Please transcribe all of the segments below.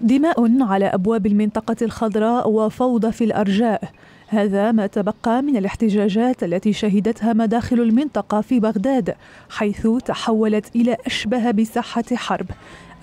دماء على ابواب المنطقه الخضراء وفوضى في الارجاء هذا ما تبقى من الاحتجاجات التي شهدتها مداخل المنطقه في بغداد حيث تحولت الى اشبه بساحه حرب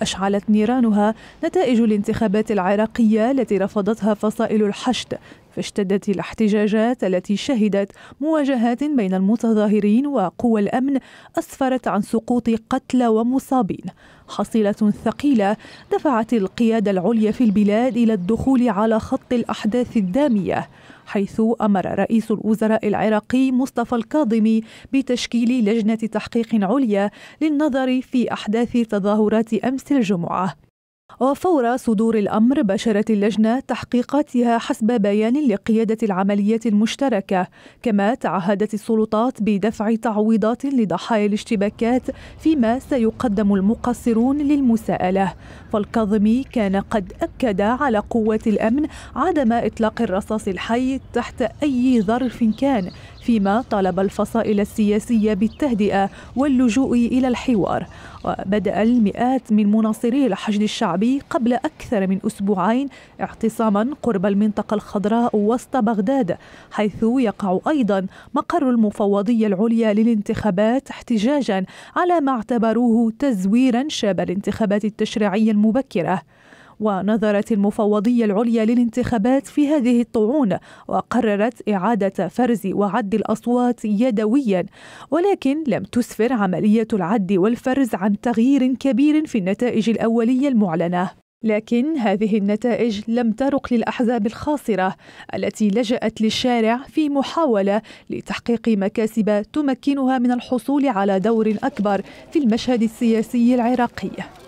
أشعلت نيرانها نتائج الانتخابات العراقية التي رفضتها فصائل الحشد فاشتدت الاحتجاجات التي شهدت مواجهات بين المتظاهرين وقوى الامن اسفرت عن سقوط قتلى ومصابين حصيله ثقيله دفعت القياده العليا في البلاد الى الدخول على خط الاحداث الداميه حيث امر رئيس الوزراء العراقي مصطفى الكاظمي بتشكيل لجنه تحقيق عليا للنظر في احداث تظاهرات امس الجمعة وفور صدور الأمر بشرت اللجنة تحقيقاتها حسب بيان لقيادة العمليات المشتركة كما تعهدت السلطات بدفع تعويضات لضحايا الاشتباكات فيما سيقدم المقصرون للمساءلة فالكاظمي كان قد أكد على قوات الأمن عدم إطلاق الرصاص الحي تحت أي ظرف كان فيما طالب الفصائل السياسية بالتهدئة واللجوء إلى الحوار وبدأ المئات من مناصري الحشد الشعبي قبل أكثر من أسبوعين اعتصاما قرب المنطقة الخضراء وسط بغداد حيث يقع أيضا مقر المفوضية العليا للانتخابات احتجاجا على ما اعتبروه تزويرا شاب الانتخابات التشريعية المبكرة ونظرت المفوضية العليا للانتخابات في هذه الطعون وقررت إعادة فرز وعد الأصوات يدويا ولكن لم تسفر عملية العد والفرز عن تغيير كبير في النتائج الأولية المعلنة لكن هذه النتائج لم ترق للاحزاب الخاسره التي لجات للشارع في محاوله لتحقيق مكاسب تمكنها من الحصول على دور اكبر في المشهد السياسي العراقي